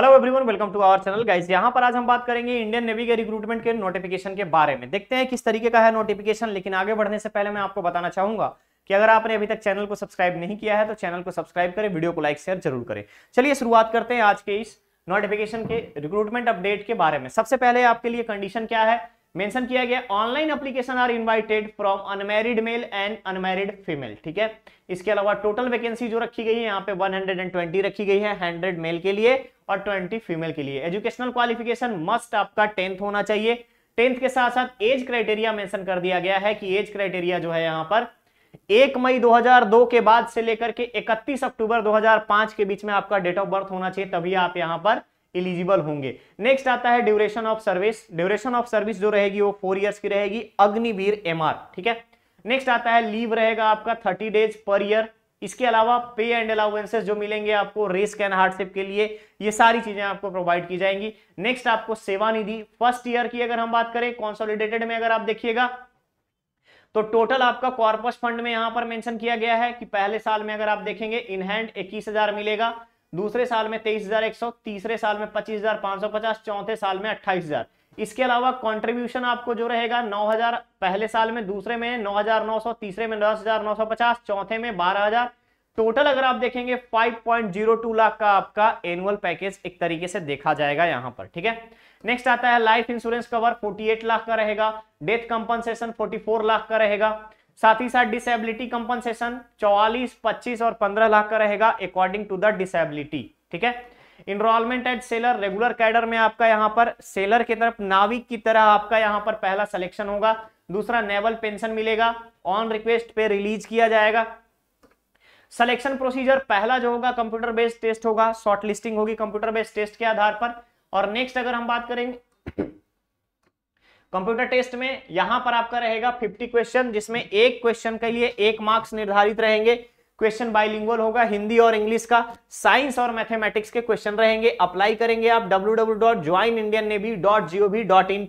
hello everyone welcome to our channel guys यहां पर आज हम बात करेंगे इंडियन नेवी के रिक्रूटमेंट के नोटिफिकेशन के बारे में देखते हैं किस तरीके का है नोटिफिकेशन लेकिन आगे बढ़ने से पहले मैं आपको बताना चाहूंगा कि अगर आपने अभी तक चैनल को सब्सक्राइब नहीं किया है तो चैनल को सब्सक्राइब करें वीडियो को लाइक शेयर जरूर करें चलिए शुरुआत करते हैं आज के इस नोटिफिकेशन के रिक्रूटमेंट अपडेट के बारे में सबसे पहले आपके लिए कंडीशन क्या है मेंशन किया गया online application are invited from unmarried male and unmarried female ठीक है इसके अलावा टोटल वैकेंसी जो रखी गई है यहाँ पे 120 रखी गई है 100 मेल के लिए और 20 फीमेल के लिए एजुकेशनल क्वालिफिकेशन मस्ट आपका टेंथ होना चाहिए टेंथ के साथ साथ एज क्राइटेरिया मेंशन कर दिया गया है कि एज क्राइटेरिया जो है यहाँ पर एक मई दो के बाद से लेकर के इकतीस अक्टूबर दो के बीच में आपका डेट ऑफ बर्थ होना चाहिए तभी आप यहाँ पर एलिजिबल होंगे नेक्स्ट आता है duration of service duration of service जो रहेगी वो फोर ईयर्स की रहेगी अग्निवीर एमआर ठीक है नेक्स्ट आता है लीव रहेगा आपका थर्टी डेज पर ईयर इसके अलावा पे एंड अलाउेंसेज जो मिलेंगे आपको रिस्क एंड हार्डशिप के लिए ये सारी चीजें आपको प्रोवाइड की जाएंगी नेक्स्ट आपको सेवा निधि फर्स्ट ईयर की अगर हम बात करें कॉन्सोलिडेटेड में अगर आप देखिएगा तो टोटल आपका कॉर्पस फंड में यहां पर मेंशन किया गया है कि पहले साल में अगर आप देखेंगे इनहैंड इक्कीस हजार मिलेगा दूसरे साल में तेईस हजार एक सौ तीसरे साल में पच्चीस हजार पांच सौ पचास चौथे साल में अट्ठाईस हजार इसके अलावा कंट्रीब्यूशन आपको जो रहेगा 9000 पहले साल में दूसरे में 9900 तीसरे में 10950 चौथे में 12000 टोटल अगर आप देखेंगे 5.02 लाख का आपका एनुअल पैकेज एक तरीके से देखा जाएगा यहां पर ठीक है नेक्स्ट आता है life insurance cover eight lakh का रहेगा डेथ कंपनसेशन फोर लाख का रहेगा साथ ही साथ डिसेबिलिटी कंपनसेशन चौवालीस पच्चीस और पंद्रह लाख का रहेगा अकॉर्डिंग टू द डिसेबिलिटी ठीक है enrolment at sailor regular cadre में आपका यहाँ पर सेलर की तरफ नाविक की तरह आपका यहाँ पर पहला सिलेक्शन होगा दूसरा नेवल पेंशन मिलेगा ऑन रिक्वेस्ट पे रिलीज किया जाएगा सिलेक्शन प्रोसीजर पहला जो होगा कंप्यूटर बेस्ड टेस्ट होगा शॉर्ट लिस्टिंग होगी कंप्यूटर बेस्ड टेस्ट के आधार पर और नेक्स्ट अगर हम बात करेंगे कंप्यूटर टेस्ट में यहां पर आपका रहेगा 50 क्वेश्चन जिसमें एक क्वेश्चन के लिए एक मार्क्स निर्धारित रहेंगे क्वेश्चन बाइलिंगुअल होगा हिंदी और इंग्लिश का साइंस और मैथमेटिक्स के क्वेश्चन रहेंगे अप्लाई करेंगे आप डब्ल्यू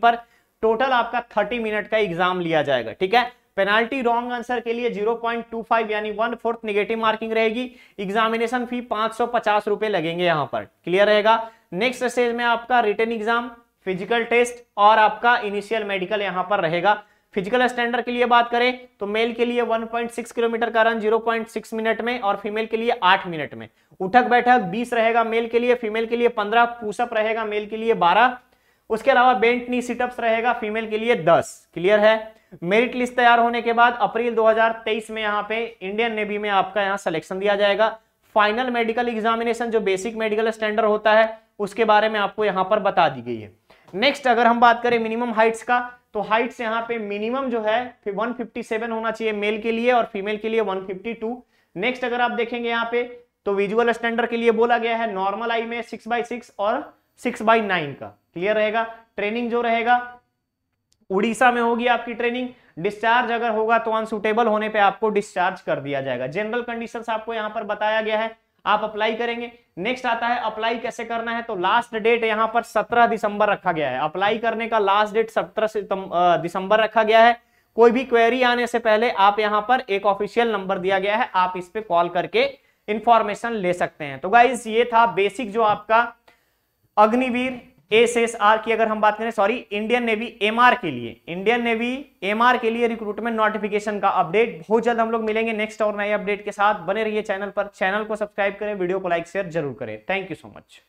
पर टोटल आपका 30 मिनट का एग्जाम लिया जाएगा ठीक है पेनाल्टी रॉन्ग आंसर के लिए 0.25 यानी वन फोर्थ निगेटिव मार्किंग रहेगी एग्जामिनेशन फी पांच सौ पचास रुपए लगेंगे यहां पर क्लियर रहेगा नेक्स्ट स्टेज में आपका रिटर्न एग्जाम फिजिकल टेस्ट और आपका इनिशियल मेडिकल यहाँ पर रहेगा फिजिकल स्टैंडर्ड के लिए बात करें तो मेल के लिए 1.6 किलोमीटर का रन 0.6 मिनट में और फीमेल के लिए 8 मिनट में उठक बैठक 20 रहेगा मेल के लिए फीमेल के लिए 15 पुशअप रहेगा मेल के लिए 12 उसके अलावा बेंट नी सिटअप्स रहेगा फीमेल के लिए 10 क्लियर है मेरिट लिस्ट तैयार होने के बाद अप्रैल 2023 में यहाँ पे इंडियन नेवी में आपका यहाँ सिलेक्शन दिया जाएगा फाइनल मेडिकल एग्जामिनेशन जो बेसिक मेडिकल स्टैंडर्ड होता है उसके बारे में आपको यहाँ पर बता दी गई है नेक्स्ट अगर हम बात करें मिनिमम हाइट्स का तो हाइट्स यहाँ पे मिनिमम जो है 157 होना चाहिए मेल के लिए और फीमेल के लिए 152 नेक्स्ट अगर आप देखेंगे यहाँ पे तो विजुअल स्टैंडर्ड के लिए बोला गया है नॉर्मल आई में सिक्स बाई सिक्स और सिक्स बाई नाइन का क्लियर रहेगा ट्रेनिंग जो रहेगा उड़ीसा में होगी आपकी ट्रेनिंग डिस्चार्ज अगर होगा तो अनसुटेबल होने पे आपको डिस्चार्ज कर दिया जाएगा जनरल कंडीशंस आपको यहां पर बताया गया है आप अप्लाई करेंगे नेक्स्ट आता है अप्लाई कैसे करना है तो लास्ट डेट यहाँ पर 17 दिसंबर रखा गया है अप्लाई करने का लास्ट डेट 17 दिसंबर रखा गया है कोई भी क्वेरी आने से पहले आप यहाँ पर एक ऑफिशियल नंबर दिया गया है आप इस पर कॉल करके इंफॉर्मेशन ले सकते हैं तो गाइज ये था बेसिक जो आपका अग्निवीर एस एस आर की अगर हम बात करें सॉरी इंडियन नेवी एमआर के लिए इंडियन नेवी एमआर के लिए रिक्रूटमेंट नोटिफिकेशन का अपडेट बहुत जल्द हम लोग मिलेंगे नेक्स्ट और नए अपडेट के साथ बने रहिए चैनल पर चैनल को सब्सक्राइब करें वीडियो को लाइक शेयर जरूर करें थैंक यू सो मच